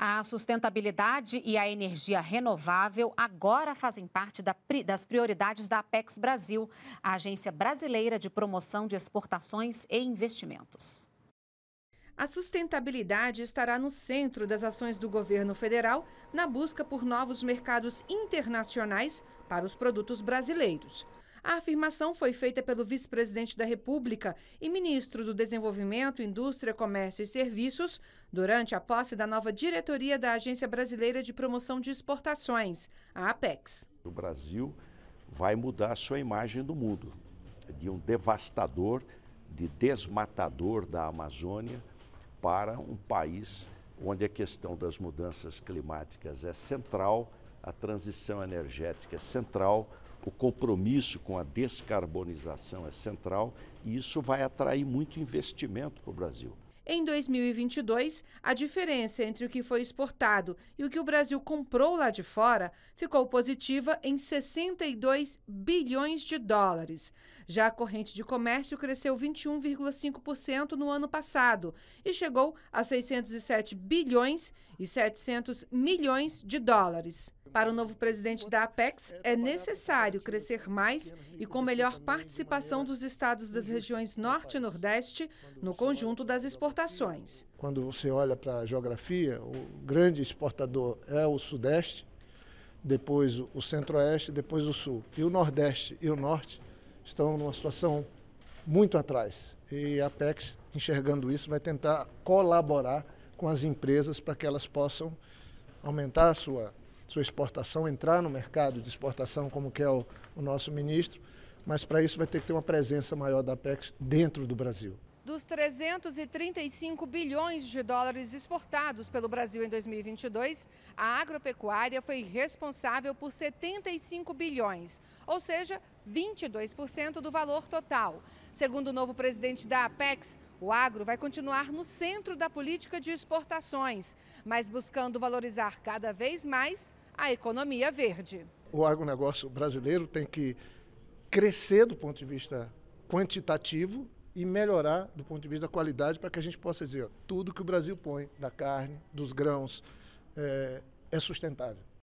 A sustentabilidade e a energia renovável agora fazem parte das prioridades da Apex Brasil, a agência brasileira de promoção de exportações e investimentos. A sustentabilidade estará no centro das ações do governo federal na busca por novos mercados internacionais para os produtos brasileiros. A afirmação foi feita pelo vice-presidente da República e ministro do Desenvolvimento, Indústria, Comércio e Serviços durante a posse da nova diretoria da Agência Brasileira de Promoção de Exportações, a APEX. O Brasil vai mudar a sua imagem do mundo, é de um devastador, de desmatador da Amazônia para um país onde a questão das mudanças climáticas é central, a transição energética é central, o compromisso com a descarbonização é central e isso vai atrair muito investimento para o Brasil. Em 2022, a diferença entre o que foi exportado e o que o Brasil comprou lá de fora ficou positiva em 62 bilhões de dólares. Já a corrente de comércio cresceu 21,5% no ano passado e chegou a 607 bilhões e 700 milhões de dólares. Para o novo presidente da Apex, é, é necessário né? crescer mais e com melhor participação dos estados das regiões Norte e Nordeste no conjunto das exportações. Quando você olha para a geografia, o grande exportador é o Sudeste, depois o Centro-Oeste, depois o Sul. E o Nordeste e o Norte estão numa situação muito atrás. E a Apex, enxergando isso, vai tentar colaborar com as empresas para que elas possam aumentar a sua sua exportação, entrar no mercado de exportação, como quer é o, o nosso ministro, mas para isso vai ter que ter uma presença maior da Apex dentro do Brasil. Dos 335 bilhões de dólares exportados pelo Brasil em 2022, a agropecuária foi responsável por 75 bilhões, ou seja, 22% do valor total. Segundo o novo presidente da Apex, o agro vai continuar no centro da política de exportações, mas buscando valorizar cada vez mais a economia verde. O agronegócio brasileiro tem que crescer do ponto de vista quantitativo e melhorar do ponto de vista da qualidade para que a gente possa dizer ó, tudo que o Brasil põe da carne, dos grãos é, é sustentável.